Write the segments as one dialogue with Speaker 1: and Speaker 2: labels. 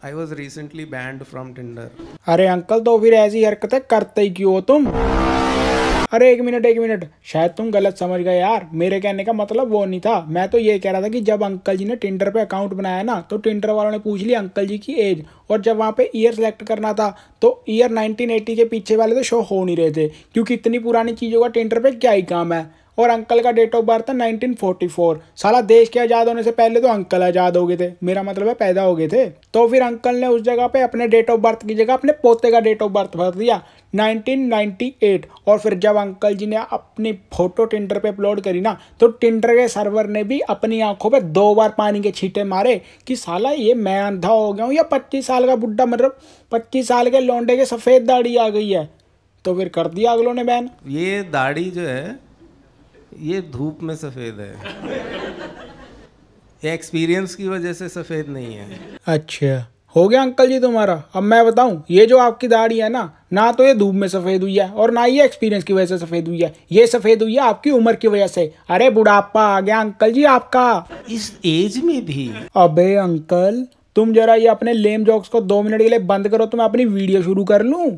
Speaker 1: I was recently banned from Tinder.
Speaker 2: अरे uncle तो फिर ऐसी हरकतें करते ही क्यों हो तुम अरे एक मिनट एक मिनट शायद तुम गलत समझ गए यार मेरे कहने का मतलब वो नहीं था मैं तो ये कह रहा था कि जब अंकल जी ने टिंडर पे अकाउंट बनाया ना तो टिंडर वालों ने पूछ लिया अंकल जी की एज और जब वहाँ पे ईयर सेलेक्ट करना था तो ईयर 1980 के पीछे वाले तो शो हो नहीं रहे थे क्योंकि इतनी पुरानी चीज़ों का टेंडर पर क्या ही काम है और अंकल का डेट ऑफ बर्थ था 1944 साला देश के आज़ाद होने से पहले तो अंकल आज़ाद हो गए थे मेरा मतलब है पैदा हो गए थे तो फिर अंकल ने उस जगह पे अपने डेट ऑफ बर्थ की जगह अपने पोते का डेट ऑफ बर्थ भर दिया 1998 और फिर जब अंकल जी ने अपनी फ़ोटो टिंडर पे अपलोड करी ना तो टिंडर के सर्वर ने भी अपनी आंखों पे दो बार पानी के छींटे मारे कि साला ये मैं अंधा हो गया हूँ या 25 साल का बुढ़ा मतलब 25 साल के लौंडे के सफ़ेद दाढ़ी आ गई है तो
Speaker 1: फिर कर दिया अगलों ने बैन ये दाढ़ी जो है ये धूप में सफ़ेद है एक्सपीरियंस की वजह से सफ़ेद नहीं है
Speaker 2: अच्छा हो गया अंकल जी तुम्हारा अब मैं बताऊं ये जो आपकी दाढ़ी है ना ना तो ये धूप में सफ़ेद हुई है और ना ये एक्सपीरियंस की वजह से सफ़ेद हुई है ये सफ़ेद हुई है आपकी उम्र की वजह से अरे बुढ़ापा आ गया अंकल जी आपका इस एज में भी अबे अंकल तुम जरा ये अपने लेम जॉक्स को दो मिनट के लिए बंद करो तो मैं अपनी वीडियो शुरू कर लूँ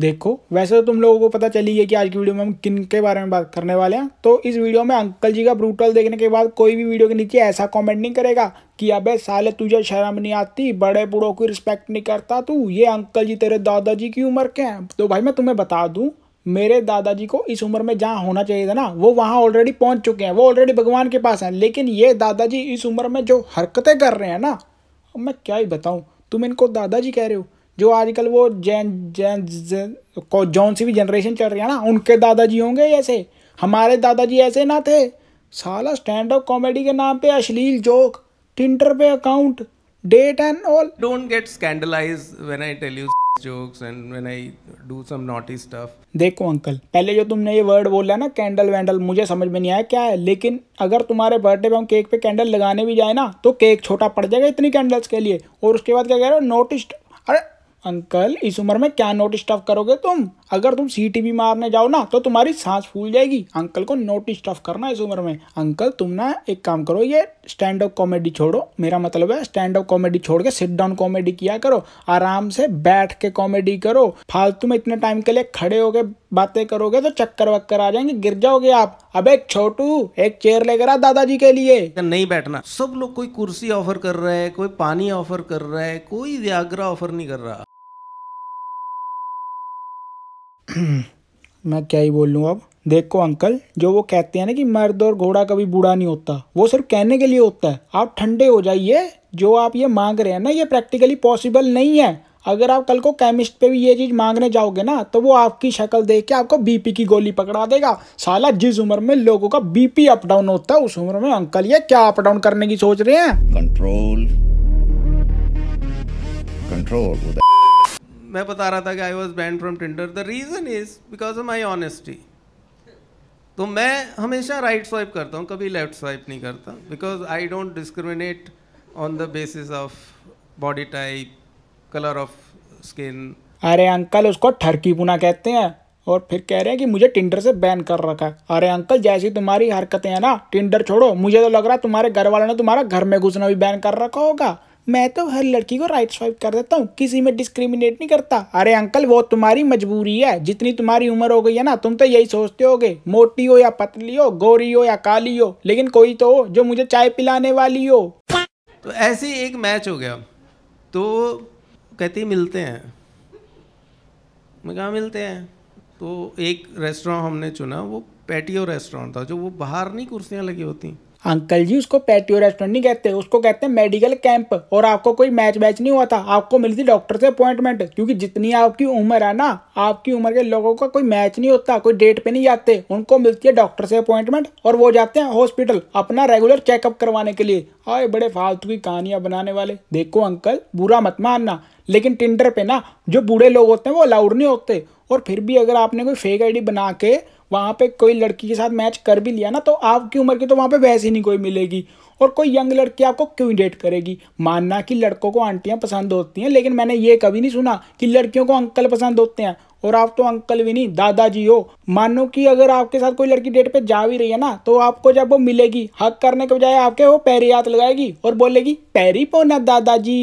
Speaker 2: देखो वैसे तो तुम लोगों को पता चली है कि आज की वीडियो में हम किन के बारे में बात करने वाले हैं तो इस वीडियो में अंकल जी का ब्रूटल देखने के बाद कोई भी वीडियो के नीचे ऐसा कमेंट नहीं करेगा कि अबे साले तुझे शर्म नहीं आती बड़े बूढ़ों की रिस्पेक्ट नहीं करता तू ये अंकल जी तेरे दादाजी की उम्र के हैं तो भाई मैं तुम्हें बता दूँ मेरे दादाजी को इस उम्र में जहाँ होना चाहिए था ना वो वहाँ ऑलरेडी पहुँच चुके हैं वो ऑलरेडी भगवान के पास हैं लेकिन ये दादाजी इस उम्र में जो हरकतें कर रहे हैं ना मैं क्या ही बताऊँ तुम इनको दादाजी कह रहे हो जो आजकल वो जैन जैन, जैन को जौन सी भी जनरेशन चल रही है ना उनके दादाजी होंगे ऐसे हमारे दादाजी ऐसे ना थे साला स्टैंड अप कॉमेडी के नाम पे अश्लील जोक टिंटर पे account date and all
Speaker 1: don't get scandalise when I tell you jokes and when I do some naughty stuff
Speaker 2: देखो अंकल पहले जो तुमने ये वर्ड बोला ना कैंडल वैंडल मुझे समझ में नहीं आया क्या है लेकिन अगर तुम्हारे बर्थडे पे हम केक पे कैंडल लगाने भी जाए ना तो केक छोटा पड़ जाएगा इतनी कैंडल्स के लिए और उसके बाद क्या कह रहे हो नोटिस्ट अरे अंकल इस उम्र में क्या नोट स्टफ करोगे तुम अगर तुम सी टी मारने जाओ ना तो तुम्हारी सांस फूल जाएगी अंकल को नोट स्टफ करना इस उम्र में अंकल तुम ना एक काम करो ये स्टैंड अप कॉमेडी छोड़ो मेरा मतलब है स्टैंड अप कॉमेडी छोड़ के सिट डाउन कॉमेडी किया करो आराम से बैठ के कॉमेडी करो फालतू में इतने टाइम के लिए खड़े हो बातें करोगे तो चक्कर वक्कर आ जाएंगे गिर जाओगे आप अब एक छोटू एक चेयर लेकर आ दादाजी के लिए
Speaker 1: नहीं बैठना सब लोग कोई कुर्सी ऑफर कर रहे है कोई पानी ऑफर कर रहा है कोई व्याग्रा ऑफर नहीं कर रहा
Speaker 2: मैं क्या ही बोल लूँ अब देखो अंकल जो वो कहते हैं ना कि मर्द और घोड़ा कभी बूढ़ा नहीं होता वो सिर्फ कहने के लिए होता है आप ठंडे हो जाइए जो आप ये मांग रहे हैं ना ये प्रैक्टिकली पॉसिबल नहीं है अगर आप कल को केमिस्ट पे भी ये चीज़ मांगने जाओगे ना तो वो आपकी शक्ल देख के आपको बीपी की गोली पकड़ा देगा साला जिस उम्र में लोगों का बीपी अप डाउन होता है उस उम्र में अंकल ये क्या अप डाउन करने की सोच रहे हैं
Speaker 1: कंट्रोल कंट्रोल मैं बता रहा था कि I was banned from Tinder the reason is because of my honesty तो मैं हमेशा राइट right स्वाइप करता हूँ कभी लेफ्ट स्वाइप नहीं करता because I don't discriminate on the basis of body type colour of skin
Speaker 2: अरे अंकल उसको ठरकी पुना कहते हैं और फिर कह रहे हैं कि मुझे टिंडर से बैन कर रखा है अरे अंकल जैसी तुम्हारी हरकतें हैं ना टिंडर छोड़ो मुझे तो लग रहा है तुम्हारे घर वालों ने तुम्हारा घर में घुसना भी बैन कर रखा होगा मैं तो हर लड़की को राइट स्वाइप कर देता हूँ किसी में डिस्क्रिमिनेट नहीं करता अरे अंकल वो तुम्हारी मजबूरी है जितनी तुम्हारी उम्र हो गई है ना तुम तो यही सोचते होगे मोटी हो या पतली हो गोरी हो या काली हो लेकिन कोई तो हो जो मुझे चाय पिलाने वाली हो
Speaker 1: तो ऐसे एक मैच हो गया तो कहती मिलते हैं मैं कहा मिलते हैं तो एक रेस्टोरेंट हमने चुना वो पैटियो रेस्टोरेंट था जो वो बाहर नहीं कुर्सियाँ लगी होती
Speaker 2: अंकल जी उसको पैटियो रेस्टोरेंट नहीं कहते उसको कहते हैं मेडिकल कैंप और आपको कोई मैच वैच नहीं हुआ था आपको मिली थी डॉक्टर से अपॉइंटमेंट क्योंकि जितनी आपकी उम्र है ना आपकी उम्र के लोगों का कोई मैच नहीं होता कोई डेट पे नहीं जाते उनको मिलती है डॉक्टर से अपॉइंटमेंट और वो जाते हैं हॉस्पिटल अपना रेगुलर चेकअप करवाने के लिए आए बड़े फालतू की कहानियां बनाने वाले देखो अंकल बुरा मत मानना लेकिन टिंडर पे ना जो बूढ़े लोग होते हैं वो अलाउड नहीं होते और फिर भी अगर आपने कोई फेक आईडी बना के वहाँ पे कोई लड़की के साथ मैच कर भी लिया ना तो आपकी उम्र की तो वहाँ पे वैसे ही नहीं कोई मिलेगी और कोई यंग लड़की आपको क्यों डेट करेगी मानना कि लड़कों को आंटियाँ पसंद होती हैं लेकिन मैंने ये कभी नहीं सुना कि लड़कियों को अंकल पसंद होते हैं और आप तो अंकल भी नहीं दादाजी हो मानो कि अगर आपके साथ कोई लड़की डेट पे जा भी रही है ना तो आपको जब वो मिलेगी हक करने के बजाय आपके वो पैरी हाथ लगाएगी और बोलेगी पैरी पो ना दादाजी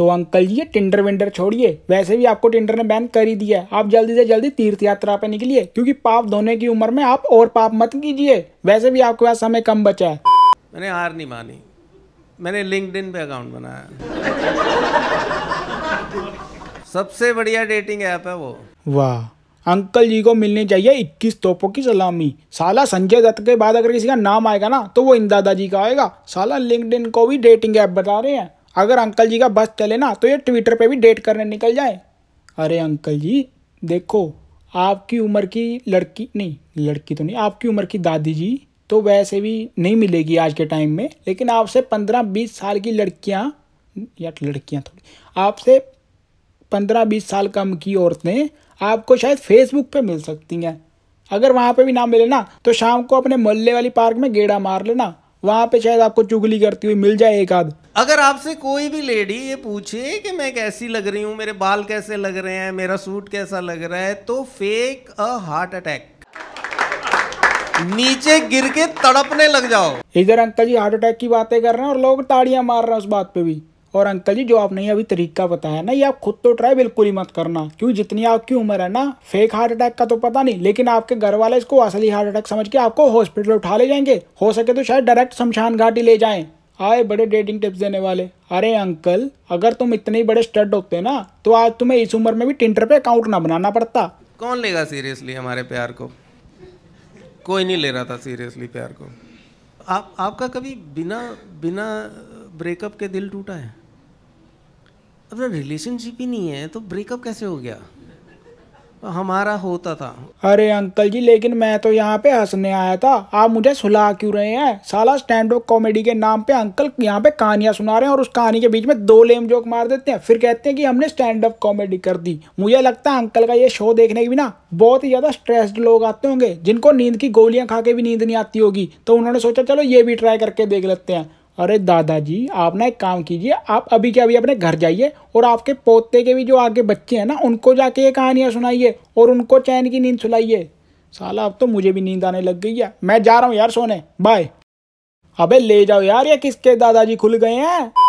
Speaker 2: तो अंकल जी ये टेंडर वेंडर छोड़िए वैसे भी आपको टेंडर ने बैन कर ही दिया है आप जल्दी से जल्दी तीर्थ यात्रा पर निकलिए क्योंकि पाप धोने की उम्र में आप और पाप मत कीजिए वैसे भी आपके पास समय कम बचा है
Speaker 1: मैंने हार नहीं मानी मैंने लिंकड पे अकाउंट बनाया सबसे बढ़िया डेटिंग ऐप है वो
Speaker 2: वाह अंकल जी को मिलनी चाहिए 21 तोपों की सलामी साला संजय दत्त के बाद अगर किसी का नाम आएगा ना तो वो इन दादाजी का आएगा साला लिंकड को भी डेटिंग ऐप बता रहे हैं अगर अंकल जी का बस चले ना तो ये ट्विटर पे भी डेट करने निकल जाए अरे अंकल जी देखो आपकी उम्र की लड़की नहीं लड़की तो नहीं आपकी उम्र की दादी जी तो वैसे भी नहीं मिलेगी आज के टाइम में लेकिन आपसे पंद्रह बीस साल की लड़कियाँ या लड़कियाँ थोड़ी आपसे पंद्रह बीस साल कम की औरतें आपको शायद फेसबुक पे मिल सकती हैं अगर वहाँ पे भी ना मिले ना तो शाम को अपने मोहल्ले वाली पार्क में गेड़ा मार लेना वहां पे शायद आपको चुगली करती हुई मिल जाए एक आध
Speaker 1: अगर आपसे कोई भी लेडी ये पूछे कि मैं कैसी लग रही हूँ मेरे बाल कैसे लग रहे हैं मेरा सूट कैसा लग रहा है तो फेक अ हार्ट अटैक नीचे गिर के तड़पने लग जाओ
Speaker 2: इधर अंकल जी हार्ट अटैक की बातें कर रहे हैं और लोग ताड़ियां मार रहे हैं उस बात पे भी और अंकल जी जो आपने अभी तरीका बताया ना ये आप खुद तो ट्राई बिल्कुल ही मत करना क्योंकि जितनी आपकी उम्र है ना फेक हार्ट अटैक का तो पता नहीं लेकिन आपके घर वाले इसको असली हार्ट अटैक समझ के आपको हॉस्पिटल उठा ले जाएंगे हो सके तो शायद डायरेक्ट शमशान घाटी ले जाएं आए बड़े डेटिंग टिप्स देने वाले अरे अंकल अगर तुम इतने बड़े स्टड होते ना तो आज तुम्हें इस उम्र में भी टिंटर पे अकाउंट ना बनाना पड़ता
Speaker 1: कौन लेगा सीरियसली हमारे प्यार को कोई नहीं ले रहा था सीरियसली प्यार को आप आपका कभी बिना बिना ब्रेकअप के दिल टूटा है अब रिलेशनशिप ही नहीं है तो ब्रेकअप कैसे हो गया तो हमारा होता था
Speaker 2: अरे अंकल जी लेकिन मैं तो यहाँ पे हंसने आया था आप मुझे सुला क्यों रहे हैं साला स्टैंड अप कॉमेडी के नाम पे अंकल यहाँ पे कहानियाँ सुना रहे हैं और उस कहानी के बीच में दो लेम जोक मार देते हैं फिर कहते हैं कि हमने स्टैंड अप कॉमेडी कर दी मुझे लगता है अंकल का ये शो देखने के बिना बहुत ही ज़्यादा स्ट्रेस्ड लोग आते होंगे जिनको नींद की गोलियाँ खा के भी नींद नहीं आती होगी तो उन्होंने सोचा चलो ये भी ट्राई करके देख लेते हैं अरे दादाजी आप ना एक काम कीजिए आप अभी के अभी अपने घर जाइए और आपके पोते के भी जो आगे बच्चे हैं ना उनको जाके ये कहानियाँ सुनाइए और उनको चैन की नींद सुलाइए साला अब तो मुझे भी नींद आने लग गई है मैं जा रहा हूँ यार सोने बाय अबे ले जाओ यार ये किसके दादाजी खुल गए हैं